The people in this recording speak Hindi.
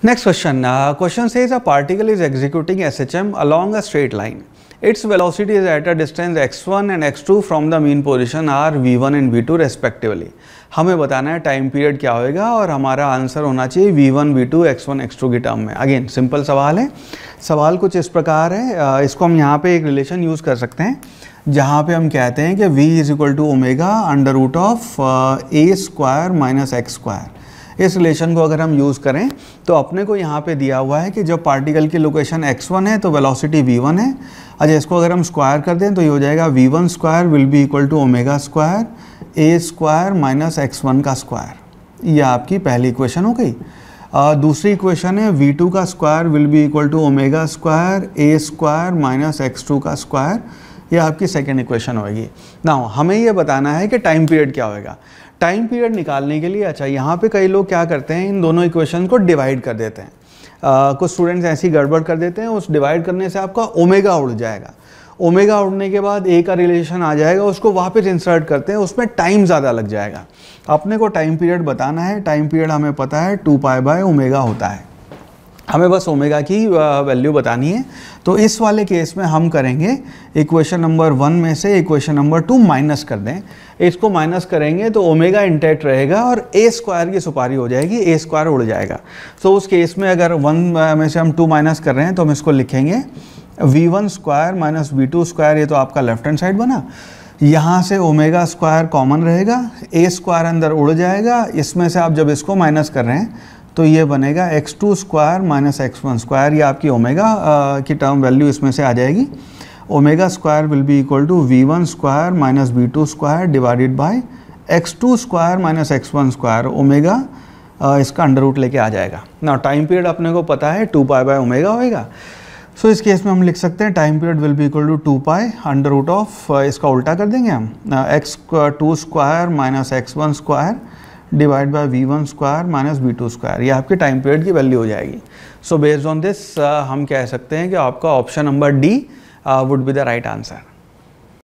Next question. Uh, question says a particle is executing SHM along a straight line. Its velocity is at a distance x1 and x2 from the mean position are v1 and v2 respectively. हमें बताना है टाइम पीरियड क्या होएगा और हमारा आंसर होना चाहिए v1, v2, x1, x2 के टर्म में अगेन सिंपल सवाल है सवाल कुछ इस प्रकार है इसको हम यहाँ पे एक रिलेशन यूज़ कर सकते हैं जहाँ पे हम कहते हैं कि v is equal to omega under root of A square minus X square इस रिलेशन को अगर हम यूज़ करें तो अपने को यहाँ पे दिया हुआ है कि जब पार्टिकल की लोकेशन x1 है तो वेलोसिटी v1 है अच्छा इसको अगर हम स्क्वायर कर दें तो ये हो जाएगा V one square will be equal to omega square A square minus X one का स्क्वायर ये आपकी पहली इक्वेशन हो गई दूसरी इक्वेशन है वी टू का square will be equal to omega square A square minus X two का स्क्वायर यह आपकी सेकेंड इक्वेशन होगी ना हमें यह बताना है कि टाइम पीरियड क्या होगा टाइम पीरियड निकालने के लिए अच्छा यहाँ पे कई लोग क्या करते हैं इन दोनों इक्वेशन को डिवाइड कर देते हैं आ, कुछ स्टूडेंट्स ऐसी गड़बड़ कर देते हैं उस डिवाइड करने से आपका ओमेगा उड़ जाएगा ओमेगा उड़ने के बाद ए का रिलेशन आ जाएगा उसको वापस इंसर्ट करते हैं उसमें टाइम ज़्यादा लग जाएगा अपने को टाइम पीरियड बताना है टाइम पीरियड हमें पता है टू पाई बाय ओमेगा होता है हमें बस ओमेगा की वैल्यू बतानी है तो इस वाले केस में हम करेंगे इक्वेशन नंबर वन में से इक्वेशन नंबर टू माइनस कर दें इसको माइनस करेंगे तो ओमेगा इंटेक्ट रहेगा और ए स्क्वायर की सुपारी हो जाएगी ए स्क्वायर उड़ जाएगा तो उस केस में अगर वन में से हम टू माइनस कर रहे हैं तो हम इसको लिखेंगे V one square minus V two square ये तो आपका लेफ्ट हैंड साइड बना यहाँ से ओमेगा स्क्वायर कॉमन रहेगा ए स्क्वायर अंदर उड़ जाएगा इसमें से आप जब इसको माइनस कर रहे हैं तो ये बनेगा X two square minus X one square ये आपकी ओमेगा uh, की टर्म वैल्यू इसमें से आ जाएगी omega square will be equal to V one square minus V two square divided by X two square minus X one square omega इसका अंडर रूट लेके आ जाएगा ना टाइम पीरियड अपने को पता है टू पाई बाय ओमेगा होएगा सो so, इस केस में हम लिख सकते हैं time period will be equal to two pi under root of इसका उल्टा कर देंगे हम X two square minus X one square divide by V one square minus V two square ये आपके टाइम पीरियड की वैल्यू हो जाएगी सो बेस्ड ऑन दिस हम कह सकते हैं कि आपका option number D would be the right answer